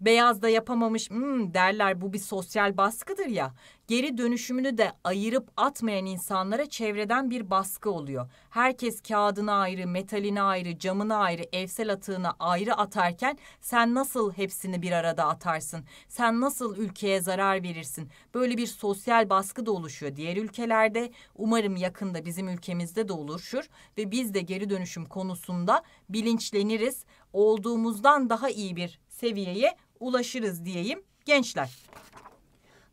beyaz da yapamamış hmm, derler bu bir sosyal baskıdır ya. Geri dönüşümünü de ayırıp atmayan insanlara çevreden bir baskı oluyor. Herkes kağıdını ayrı, metalini ayrı, camını ayrı, evsel atığını ayrı atarken sen nasıl hepsini bir arada atarsın? Sen nasıl ülkeye zarar verirsin? Böyle bir sosyal baskı da oluşuyor diğer ülkelerde. Umarım yakında bizim ülkemizde de oluşur ve biz de geri dönüşüm konusunda bilinçleniriz. Olduğumuzdan daha iyi bir seviyeye ulaşırız diyeyim gençler.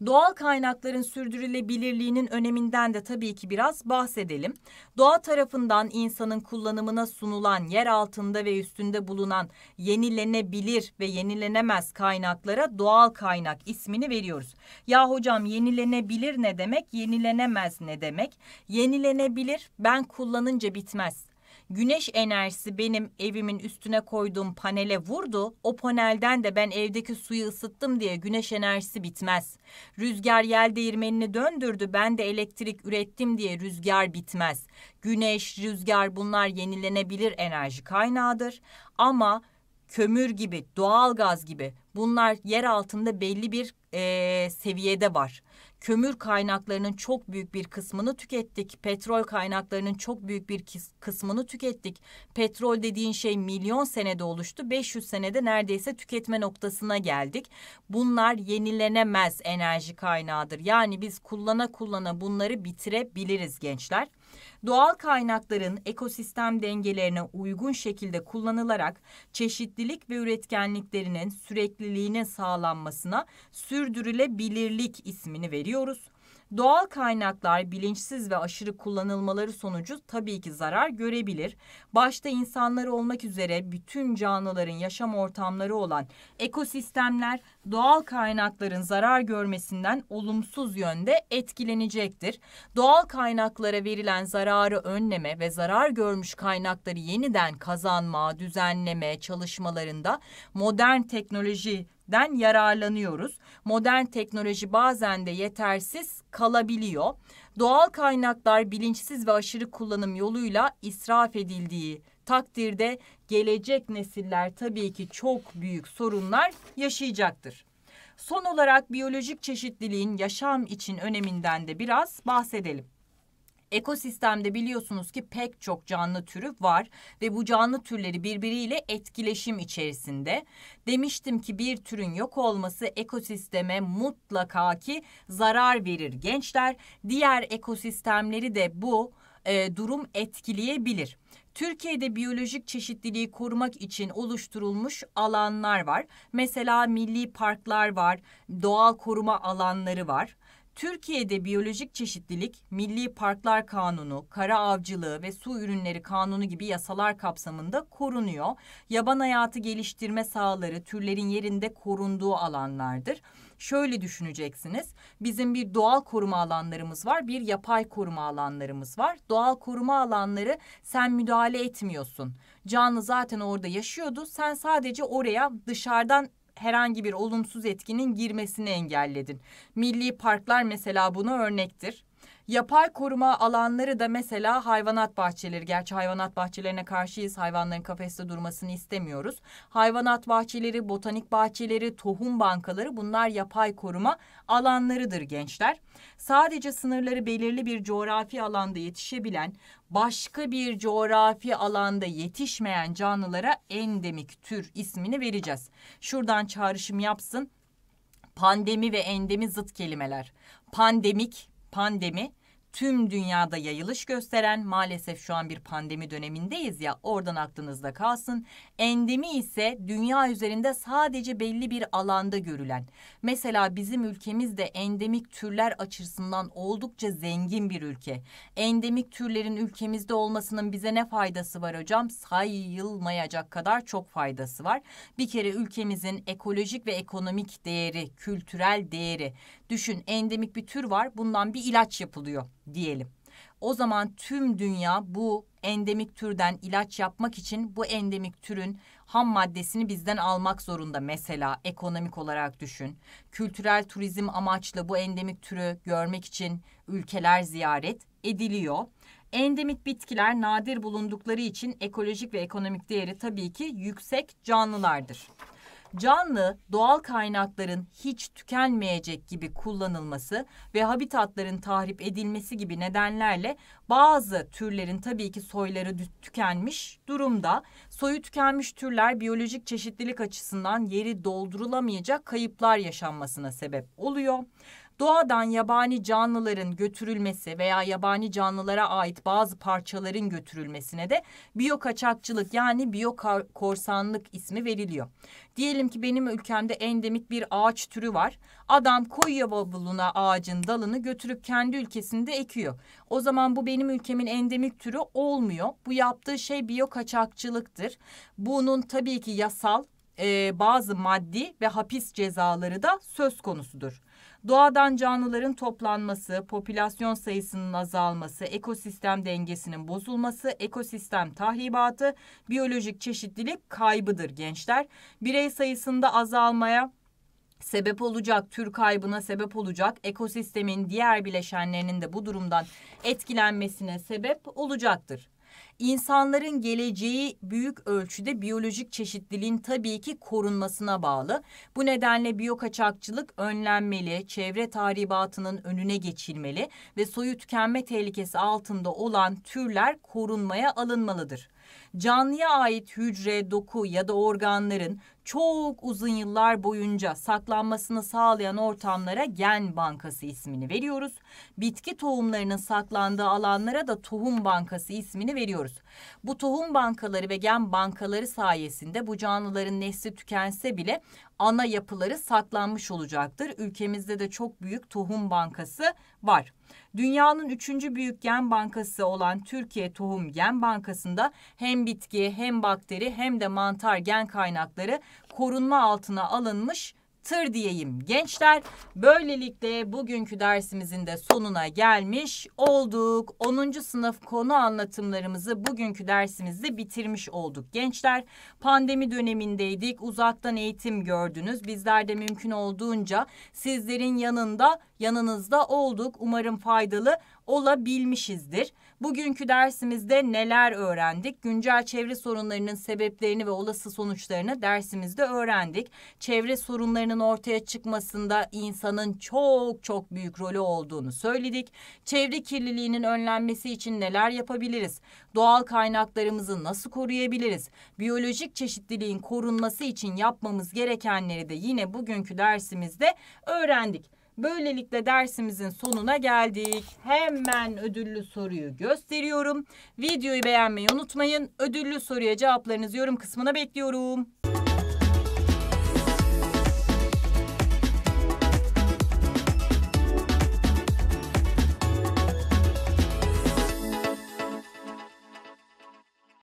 Doğal kaynakların sürdürülebilirliğinin öneminden de tabii ki biraz bahsedelim. Doğa tarafından insanın kullanımına sunulan yer altında ve üstünde bulunan yenilenebilir ve yenilenemez kaynaklara doğal kaynak ismini veriyoruz. Ya hocam yenilenebilir ne demek? Yenilenemez ne demek? Yenilenebilir ben kullanınca bitmez güneş enerjisi benim evimin üstüne koyduğum panele vurdu. O panelden de ben evdeki suyu ısıttım diye güneş enerjisi bitmez. Rüzgar yel değirmenini döndürdü. Ben de elektrik ürettim diye rüzgar bitmez. Güneş, rüzgar bunlar yenilenebilir enerji kaynağıdır. Ama kömür gibi, doğal gaz gibi bunlar yer altında belli bir e, seviyede var kömür kaynaklarının çok büyük bir kısmını tükettik. Petrol kaynaklarının çok büyük bir kısmını tükettik. Petrol dediğin şey milyon senede oluştu. 500 senede neredeyse tüketme noktasına geldik. Bunlar yenilenemez enerji kaynağıdır. Yani biz kullana kullana bunları bitirebiliriz gençler. Doğal kaynakların ekosistem dengelerine uygun şekilde kullanılarak çeşitlilik ve üretkenliklerinin sürekliliğine sağlanmasına sürdürülebilirlik ismini veriyoruz. Doğal kaynaklar bilinçsiz ve aşırı kullanılmaları sonucu tabii ki zarar görebilir. Başta insanlar olmak üzere bütün canlıların yaşam ortamları olan ekosistemler doğal kaynakların zarar görmesinden olumsuz yönde etkilenecektir. Doğal kaynaklara verilen zararı önleme ve zarar görmüş kaynakları yeniden kazanma, düzenleme çalışmalarında modern teknoloji den yararlanıyoruz. Modern teknoloji bazen de yetersiz kalabiliyor. Doğal kaynaklar bilinçsiz ve aşırı kullanım yoluyla israf edildiği takdirde gelecek nesiller tabii ki çok büyük sorunlar yaşayacaktır. Son olarak biyolojik çeşitliliğin yaşam için öneminden de biraz bahsedelim. Ekosistemde biliyorsunuz ki pek çok canlı türü var ve bu canlı türleri birbiriyle etkileşim içerisinde. Demiştim ki bir türün yok olması ekosisteme mutlaka ki zarar verir gençler. Diğer ekosistemleri de bu e, durum etkileyebilir. Türkiye'de biyolojik çeşitliliği korumak için oluşturulmuş alanlar var. Mesela milli parklar var, doğal koruma alanları var. Türkiye'de biyolojik çeşitlilik, Milli Parklar Kanunu, Kara Avcılığı ve Su Ürünleri Kanunu gibi yasalar kapsamında korunuyor. Yaban hayatı geliştirme sahaları türlerin yerinde korunduğu alanlardır. Şöyle düşüneceksiniz. Bizim bir doğal koruma alanlarımız var, bir yapay koruma alanlarımız var. Doğal koruma alanları sen müdahale etmiyorsun. Canlı zaten orada yaşıyordu. Sen sadece oraya dışarıdan herhangi bir olumsuz etkinin girmesini engelledin. Milli parklar mesela buna örnektir. Yapay koruma alanları da mesela hayvanat bahçeleri. Gerçi hayvanat bahçelerine karşıyız. Hayvanların kafeste durmasını istemiyoruz. Hayvanat bahçeleri, botanik bahçeleri, tohum bankaları bunlar yapay koruma alanlarıdır gençler. Sadece sınırları belirli bir coğrafi alanda yetişebilen, başka bir coğrafi alanda yetişmeyen canlılara endemik tür ismini vereceğiz. Şuradan çağrışım yapsın. Pandemi ve endemi zıt kelimeler. Pandemik pandemi tüm dünyada yayılış gösteren maalesef şu an bir pandemi dönemindeyiz ya oradan aklınızda kalsın. Endemi ise dünya üzerinde sadece belli bir alanda görülen. Mesela bizim ülkemizde endemik türler açısından oldukça zengin bir ülke. Endemik türlerin ülkemizde olmasının bize ne faydası var hocam? Sayılmayacak kadar çok faydası var. Bir kere ülkemizin ekolojik ve ekonomik değeri, kültürel değeri. Düşün endemik bir tür var bundan bir ilaç yapılıyor diyelim. O zaman tüm dünya bu endemik türden ilaç yapmak için bu endemik türün ham maddesini bizden almak zorunda mesela ekonomik olarak düşün. Kültürel turizm amaçlı bu endemik türü görmek için ülkeler ziyaret ediliyor. Endemik bitkiler nadir bulundukları için ekolojik ve ekonomik değeri tabii ki yüksek canlılardır canlı doğal kaynakların hiç tükenmeyecek gibi kullanılması ve habitatların tahrip edilmesi gibi nedenlerle bazı türlerin tabii ki soyları tükenmiş durumda. Soyu tükenmiş türler biyolojik çeşitlilik açısından yeri doldurulamayacak kayıplar yaşanmasına sebep oluyor doğadan yabani canlıların götürülmesi veya yabani canlılara ait bazı parçaların götürülmesine de biyokaçakçılık yani biyokorsanlık ismi veriliyor. Diyelim ki benim ülkemde endemik bir ağaç türü var. Adam koyuyor bavuluna ağacın dalını götürüp kendi ülkesinde ekiyor. O zaman bu benim ülkemin endemik türü olmuyor. Bu yaptığı şey biyokaçakçılıktır. Bunun tabii ki yasal, e, bazı maddi ve hapis cezaları da söz konusudur. Doğadan canlıların toplanması, popülasyon sayısının azalması, ekosistem dengesinin bozulması, ekosistem tahribatı, biyolojik çeşitlilik kaybıdır gençler. Birey sayısında azalmaya sebep olacak, tür kaybına sebep olacak, ekosistemin diğer bileşenlerinin de bu durumdan etkilenmesine sebep olacaktır. İnsanların geleceği büyük ölçüde biyolojik çeşitliliğin tabii ki korunmasına bağlı. Bu nedenle biyokaçakçılık önlenmeli, çevre tahribatının önüne geçilmeli ve soyu tükenme tehlikesi altında olan türler korunmaya alınmalıdır. Canlıya ait hücre, doku ya da organların çok uzun yıllar boyunca saklanmasını sağlayan ortamlara gen bankası ismini veriyoruz. Bitki tohumlarının saklandığı alanlara da tohum bankası ismini veriyoruz. Bu tohum bankaları ve gen bankaları sayesinde bu canlıların nesli tükense bile ana yapıları saklanmış olacaktır. Ülkemizde de çok büyük tohum bankası var. Dünyanın üçüncü büyük gen bankası olan Türkiye Tohum Gen Bankası'nda hem bitki hem bakteri hem de mantar gen kaynakları korunma altına alınmış arttır diyeyim gençler. Böylelikle bugünkü dersimizin de sonuna gelmiş olduk. 10. sınıf konu anlatımlarımızı bugünkü dersimizde bitirmiş olduk gençler. Pandemi dönemindeydik. Uzaktan eğitim gördünüz. Bizler de mümkün olduğunca sizlerin yanında yanınızda olduk. Umarım faydalı olabilmişizdir. Bugünkü dersimizde neler öğrendik? Güncel çevre sorunlarının sebeplerini ve olası sonuçlarını dersimizde öğrendik. Çevre sorunlarının ortaya çıkmasında insanın çok çok büyük rolü olduğunu söyledik. Çevre kirliliğinin önlenmesi için neler yapabiliriz? Doğal kaynaklarımızı nasıl koruyabiliriz? Biyolojik çeşitliliğin korunması için yapmamız gerekenleri de yine bugünkü dersimizde öğrendik. Böylelikle dersimizin sonuna geldik. Hemen ödüllü soruyu gösteriyorum. Videoyu beğenmeyi unutmayın. Ödüllü soruya cevaplarınızı yorum kısmına bekliyorum.